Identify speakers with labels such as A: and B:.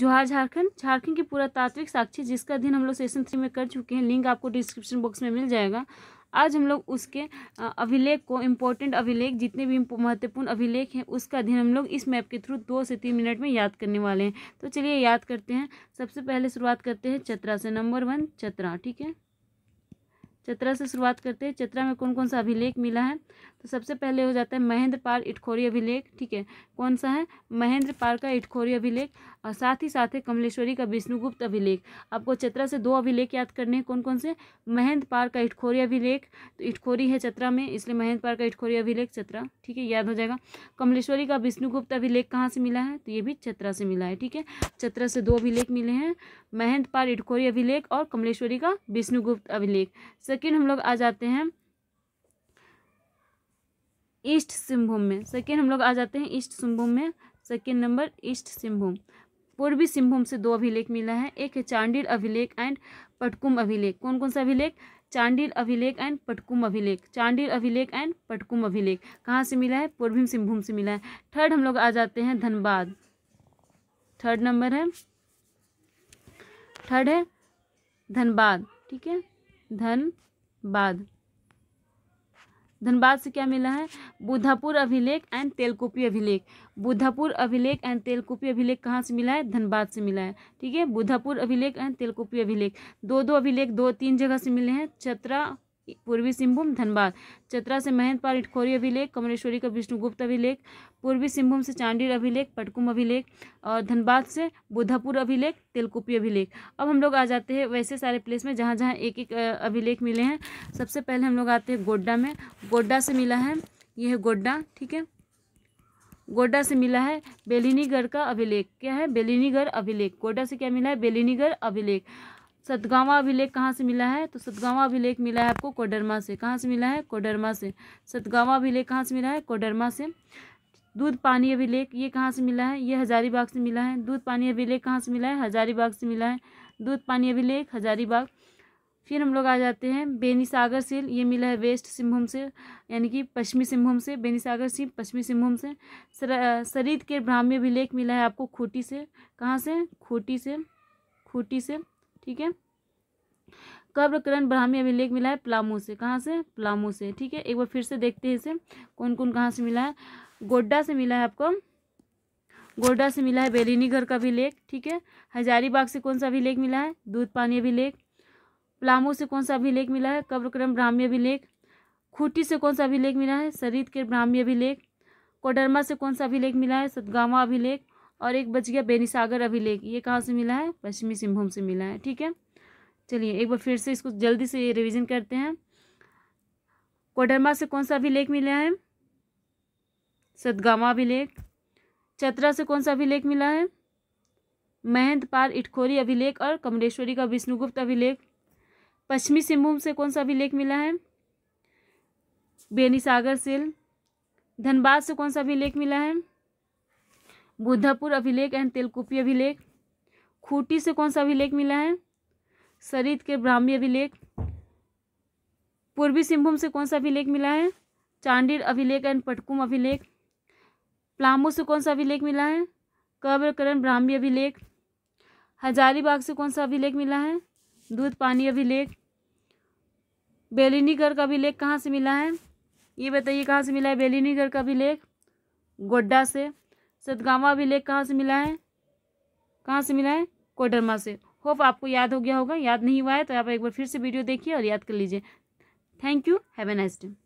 A: जोहार झारखंड झारखंड के पुरातात्विक साक्षी जिसका अध्ययन हम लोग सेशन थ्री में कर चुके हैं लिंक आपको डिस्क्रिप्शन बॉक्स में मिल जाएगा आज हम लोग उसके अभिलेख को इम्पोर्टेंट अभिलेख जितने भी महत्वपूर्ण अभिलेख हैं उसका अध्ययन हम लोग इस मैप के थ्रू दो से तीन मिनट में याद करने वाले हैं तो चलिए याद करते हैं सबसे पहले शुरुआत करते हैं चतरा से नंबर वन चतरा ठीक है चतरा से शुरुआत करते हैं चतरा में कौन कौन सा अभिलेख मिला है तो सबसे पहले हो जाता है महेंद्र पाल इटखोरी अभिलेख ठीक है कौन सा है महेंद्र पाल का इटखोरी अभिलेख और साथ ही साथ है कमलेश्वरी का विष्णुगुप्त अभिलेख आपको चतरा से दो अभिलेख याद करने हैं कौन कौन से महेंद्र पाल का इटखोरी अभिलेख तो इटखोरी है चतरा में इसलिए महेंद्र पाल का इटखोरी अभिलेख चतरा ठीक है याद हो जाएगा कमलेश्वरी का विष्णुगुप्त अभिलेख कहाँ से मिला है तो ये भी चतरा से मिला है ठीक है चतरा से दो अभिलेख मिले हैं महेंद्र पाल इटखोरी अभिलेख और कमलेश्वरी का विष्णुगुप्त अभिलेख सेकेंड हम लोग आ जाते हैं ईस्ट सिंहभूम में सेकेंड हम लोग आ जाते हैं ईस्ट सिंहभूम में सेकेंड नंबर ईस्ट सिंहभूम पूर्वी सिंहभूम से दो अभिलेख मिला है एक है चांडिल अभिलेख एंड पटकुम अभिलेख कौन कौन सा अभिलेख चांडिल अभिलेख एंड पटकुम अभिलेख चांडिल अभिलेख एंड पटकुम अभिलेख कहाँ से मिला है पूर्वी सिंहभूम से मिला है थर्ड हम लोग आ जाते हैं धनबाद थर्ड नंबर है थर्ड है धनबाद ठीक है धनबाद धनबाद से क्या मिला है बुधापुर अभिलेख एंड तेलकुपी अभिलेख बुधापुर अभिलेख एंड तेलकुपी अभिलेख कहाँ से मिला है धनबाद से मिला है ठीक है बुधापुर अभिलेख एंड तेलकुपी अभिलेख दो दो अभिलेख दो तीन जगह से मिले हैं चतरा पूर्वी सिंहभूम धनबाद चतरा से महंतपाल इटखोरी अभिलेख कमलेश्वरी का विष्णुगुप्त अभिलेख पूर्वी सिंहभूम से चांडीर अभिलेख पटकुम अभिलेख और धनबाद से बुद्धापुर अभिलेख तेलकुपी अभिलेख अब हम लोग आ जाते हैं वैसे सारे प्लेस में जहाँ जहाँ एक एक अभिलेख मिले हैं सबसे पहले हम लोग आते हैं गोड्डा में गोड्डा से मिला है यह है गोड्डा ठीक है गोड्डा से मिला है बेलिनीगढ़ का अभिलेख क्या है बेलिनीगढ़ अभिलेख गोड्डा से क्या मिला है बेलिनीगढ़ अभिलेख सतगावा अभिलेख कहाँ से मिला है तो सतगावा अभिलेख मिला है आपको कोडरमा से कहाँ से मिला है कोडरमा से सतगावा अभिलेख कहाँ से मिला है कोडरमा से दूध पानी अभिलेख ये कहाँ से मिला है ये हजारीबाग से मिला है दूध पानी अभिलेख कहाँ से मिला है हजारीबाग से मिला है दूध पानी अभिलेख हजारीबाग फिर हम लोग आ जाते हैं बेनी सागर सील ये मिला है वेस्ट सिंहभूम से यानी कि पश्चिमी सिंहभूम से बेनी सागर सील पश्चिमी सिंहभूम से सर, सरीद के ब्राह्मी अभिलेख मिला है आपको खूटी से कहाँ से खूटी से खूटी से ठीक है करण ब्राह्मी अभिलेख मिला है प्लामू से कहाँ से प्लामू से ठीक है एक बार फिर से देखते हैं इसे कौन कौन कहाँ से मिला है गोड्डा से मिला है आपको गोड्डा से मिला है घर का अभिलेख ठीक है हजारीबाग से कौन सा अभिलेख मिला है दूध पानी अभिलेख प्लामू से कौन सा अभिलेख मिला है कब्रक्रम ब्राह्मी अभिलेख खूटी से कौन सा अभिलेख मिला है शरीद के ब्राह्मी अभिलेख कोडरमा से कौन सा अभिलेख मिला है सदगामा अभिलेख और एक बच गया बेनीसागर अभिलेख ये कहाँ से मिला है पश्चिमी सिंहभूम से मिला है ठीक है चलिए एक बार फिर से इसको जल्दी से रिविजन करते हैं कोडरमा से कौन सा अभिलेख मिला है सदगामा अभिलेख चतरा से कौन सा अभिलेख मिला है महंत पार इटखोरी अभिलेख और कमलेश्वरी का विष्णुगुप्त अभिलेख पश्चिमी सिंहभूम से कौन सा अभिलेख मिला है बेनीसागर सिल धनबाद से कौन सा अभिलेख मिला है बुद्धापुर अभिलेख एंड तेलकुपी अभिलेख खूटी से कौन सा अभिलेख मिला है सरित के ब्राह्मी अभिलेख पूर्वी सिंहभूम से कौन सा अभिलेख मिला है चांडीर अभिलेख एंड पटकुम अभिलेख प्लामो से कौन सा अभिलेख मिला है कब्रकरण ब्राह्मी अभिलेख हजारीबाग से कौन सा अभिलेख मिला है दूध पानी अभिलेख बेलिनीगढ़ का अभिलेख कहाँ से मिला है ये बताइए कहाँ से मिला है बेलिनीगढ़ का अभिलेख गोड्डा से सतगावा अभिलेख कहाँ से मिला है कहाँ से मिला है कोडरमा से होप आपको याद हो गया होगा याद नहीं हुआ है तो आप एक बार फिर से वीडियो देखिए और याद कर लीजिए thank you have a nice day